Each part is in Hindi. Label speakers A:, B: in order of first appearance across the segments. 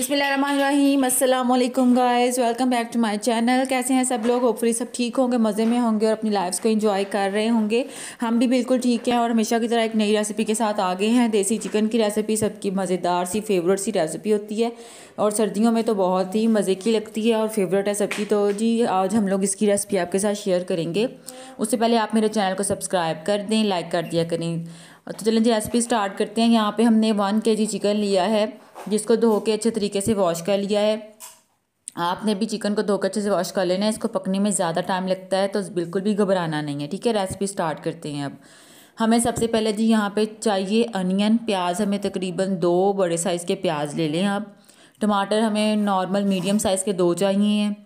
A: बसमीम guys welcome back to my channel कैसे हैं सब लोग होपफुली सब ठीक होंगे मज़े में होंगे और अपनी लाइफ्स को एंजॉय कर रहे होंगे हम भी बिल्कुल ठीक हैं और हमेशा की तरह एक नई रेसिपी के साथ आ गए हैं देसी चिकन की रेसिपी सबकी मज़ेदार सी फेवरेट सी रेसिपी होती है और सर्दियों में तो बहुत ही मज़े की लगती है और फेवरेट है सबकी तो जी आज हम लोग इसकी रेसिपी आपके साथ शेयर करेंगे उससे पहले आप मेरे चैनल को सब्सक्राइब कर दें लाइक कर दिया करें तो चलें जी रेसिपी स्टार्ट करते हैं यहाँ पर हमने वन के चिकन लिया है जिसको धो के अच्छे तरीके से वॉश कर लिया है आपने भी चिकन को धो के अच्छे से वॉश कर लेना है इसको पकने में ज़्यादा टाइम लगता है तो बिल्कुल भी घबराना नहीं है ठीक है रेसिपी स्टार्ट करते हैं अब हमें सबसे पहले जी यहाँ पे चाहिए अनियन प्याज हमें तकरीबन दो बड़े साइज़ के प्याज ले लें आप टमाटर हमें नॉर्मल मीडियम साइज़ के दो चाहिए हैं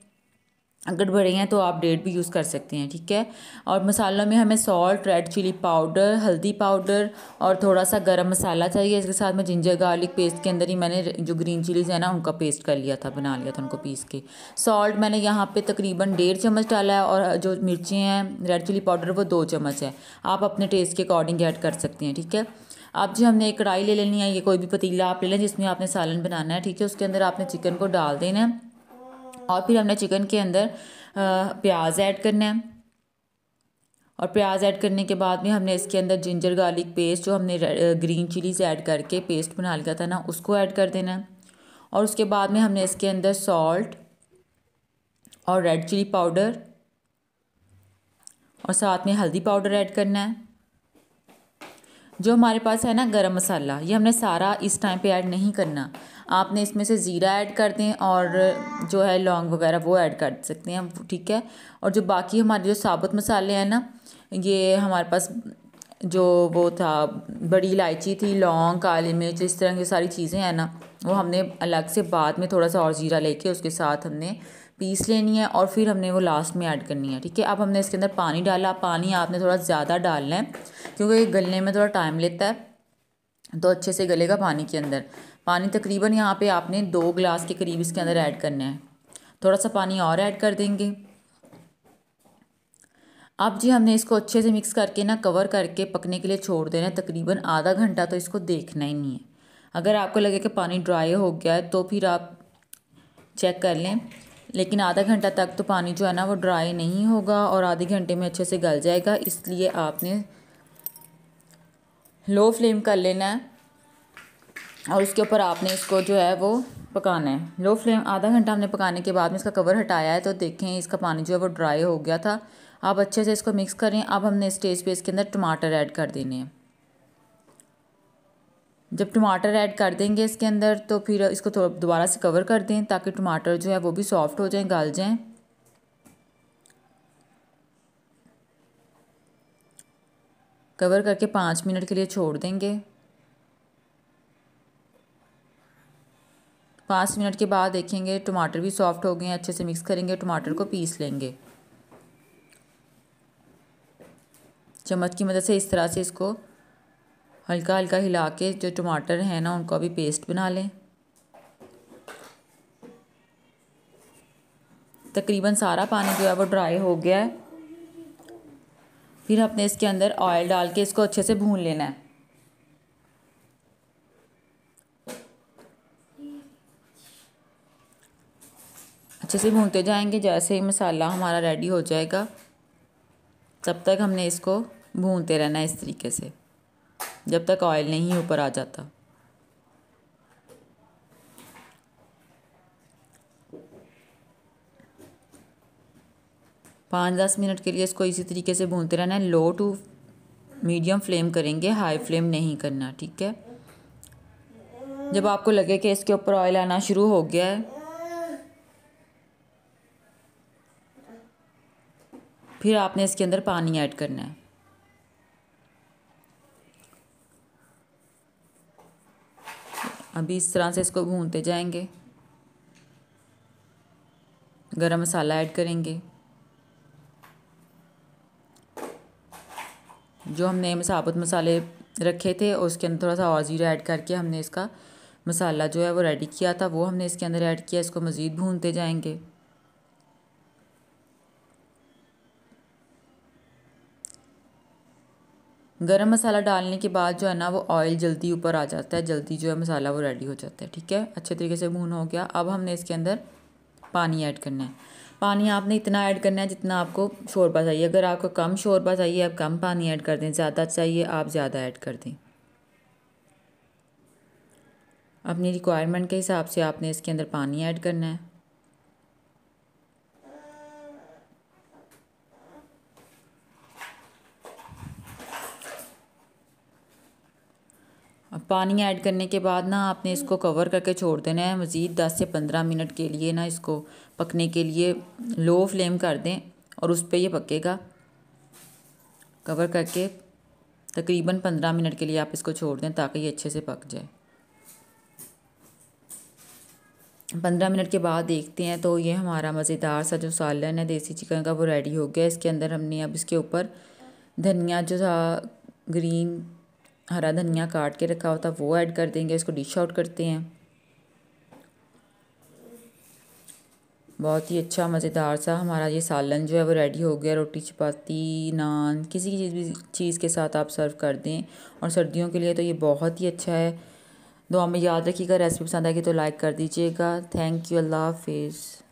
A: अगर बड़े हैं तो आप डेट भी यूज़ कर सकते हैं ठीक है और मसालों में हमें सॉल्ट रेड चिली पाउडर हल्दी पाउडर और थोड़ा सा गरम मसाला चाहिए इसके साथ में जिंजर गार्लिक पेस्ट के अंदर ही मैंने जो ग्रीन चिलीज़ है ना उनका पेस्ट कर लिया था बना लिया था उनको पीस के सॉल्ट मैंने यहाँ पे तकरीबन डेढ़ चम्मच डाला है और जो मिर्ची हैं रेड चिली पाउडर वो दो चम्मच है आप अपने टेस्ट के अकॉर्डिंग ऐड कर सकते हैं ठीक है अब जो हमने एक कढ़ाई ले लेनी है ये कोई भी पतीला आप ले लें जिसमें आपने सालन बनाना है ठीक है उसके अंदर आपने चिकन को डाल देना है और फिर हमने चिकन के अंदर प्याज ऐड करना है और प्याज ऐड करने के बाद में हमने इसके अंदर जिंजर गार्लिक पेस्ट जो हमने ग्रीन चिलीज ऐड करके पेस्ट बना लिया था ना उसको ऐड कर देना है और उसके बाद में हमने इसके अंदर सॉल्ट और रेड चिली पाउडर और साथ में हल्दी पाउडर ऐड करना है जो हमारे पास है ना गरम मसाला ये हमने सारा इस टाइम पे ऐड नहीं करना आपने इसमें से ज़ीरा ऐड कर दें और जो है लौंग वगैरह वो ऐड कर सकते हैं ठीक है और जो बाकी हमारे जो साबुत मसाले हैं ना ये हमारे पास जो वो था बड़ी इलायची थी लौंग काली मिर्च इस तरह की सारी चीज़ें हैं ना वो हमने अलग से बाद में थोड़ा सा और ज़ीरा लेके उसके साथ हमने पीस लेनी है और फिर हमने वो लास्ट में ऐड करनी है ठीक है अब हमने इसके अंदर पानी डाला पानी आपने थोड़ा ज़्यादा डालना है क्योंकि ये गलने में थोड़ा टाइम लेता है तो अच्छे से गलेगा पानी के अंदर पानी तकरीबन यहाँ पे आपने दो ग्लास के करीब इसके अंदर ऐड करना है थोड़ा सा पानी और ऐड कर देंगे अब जी हमने इसको अच्छे से मिक्स करके ना कवर करके पकने के लिए छोड़ देना है तकरीबन आधा घंटा तो इसको देखना ही नहीं है अगर आपको लगे कि पानी ड्राई हो गया है तो फिर आप चेक कर लें लेकिन आधा घंटा तक तो पानी जो है ना वो ड्राई नहीं होगा और आधे घंटे में अच्छे से गल जाएगा इसलिए आपने लो फ्लेम कर लेना है और उसके ऊपर आपने इसको जो है वो पकाना है लो फ्लेम आधा घंटा हमने पकाने के बाद में इसका कवर हटाया है तो देखें इसका पानी जो है वो ड्राई हो गया था आप अच्छे से इसको मिक्स करें अब हमने स्टेज पे इसके अंदर टमाटर ऐड कर देने हैं जब टमाटर ऐड कर देंगे इसके अंदर तो फिर इसको थोड़ा दोबारा से कवर कर दें ताकि टमाटर जो है वो भी सॉफ्ट हो जाएं गल जाएं कवर करके पाँच मिनट के लिए छोड़ देंगे पाँच मिनट के बाद देखेंगे टमाटर भी सॉफ्ट हो गए हैं अच्छे से मिक्स करेंगे टमाटर को पीस लेंगे चम्मच की मदद से इस तरह से इसको हल्का हल्का हिला के जो टमाटर है ना उनका भी पेस्ट बना लें तकरीबन सारा पानी जो है वो ड्राई हो गया है फिर अपने इसके अंदर ऑयल डाल के इसको अच्छे से भून लेना है अच्छे से भूनते जाएंगे जैसे ही मसाला हमारा रेडी हो जाएगा तब तक हमने इसको भूनते रहना है इस तरीके से जब तक ऑयल नहीं ऊपर आ जाता पाँच दस मिनट के लिए इसको इसी तरीके से भूनते रहना है लो टू मीडियम फ्लेम करेंगे हाई फ्लेम नहीं करना ठीक है जब आपको लगे कि इसके ऊपर ऑयल आना शुरू हो गया है फिर आपने इसके अंदर पानी ऐड करना है अभी इस तरह से इसको भूनते जाएंगे गरम मसाला ऐड करेंगे जो हमने मसाबत मसाले रखे थे और उसके अंदर थोड़ा सा और ज़ीरा ऐड करके हमने इसका मसाला जो है वो रेडी किया था वो हमने इसके अंदर ऐड किया इसको मज़ीद भूनते जाएंगे गरम मसाला डालने के बाद जो है ना वो ऑयल जल्दी ऊपर आ जाता है जल्दी जो है मसाला वो रेडी हो जाता है ठीक है अच्छे तरीके से भून हो गया अब हमने इसके अंदर पानी ऐड करना है पानी आपने इतना ऐड करना है जितना आपको शोरबा चाहिए अगर आपको कम शोरबा चाहिए आप कम पानी ऐड कर दें ज़्यादा चाहिए आप ज़्यादा ऐड कर दें अपनी रिक्वायरमेंट के हिसाब से आपने इसके अंदर पानी ऐड करना है पानी ऐड करने के बाद ना आपने इसको कवर करके छोड़ देना है मज़ीद दस से पंद्रह मिनट के लिए ना इसको पकने के लिए लो फ्लेम कर दें और उस पर यह पकेगा कवर करके तकरीबन पंद्रह मिनट के लिए आप इसको छोड़ दें ताकि ये अच्छे से पक जाए पंद्रह मिनट के बाद देखते हैं तो ये हमारा मज़ेदार सा जो सालन है देसी चिकन का वो रेडी हो गया इसके अंदर हमने अब इसके ऊपर धनिया जो था ग्रीन हरा धनिया काट के रखा होता वो ऐड कर देंगे इसको डिश आउट करते हैं बहुत ही अच्छा मज़ेदार सा हमारा ये सालन जो है वो रेडी हो गया रोटी चपाती नान किसी की चीज़ भी चीज़ के साथ आप सर्व कर दें और सर्दियों के लिए तो ये बहुत ही अच्छा है दो हमें याद रखिएगा रेसिपी पसंद आएगी तो लाइक कर दीजिएगा थैंक यू अल्लाह हाफिज़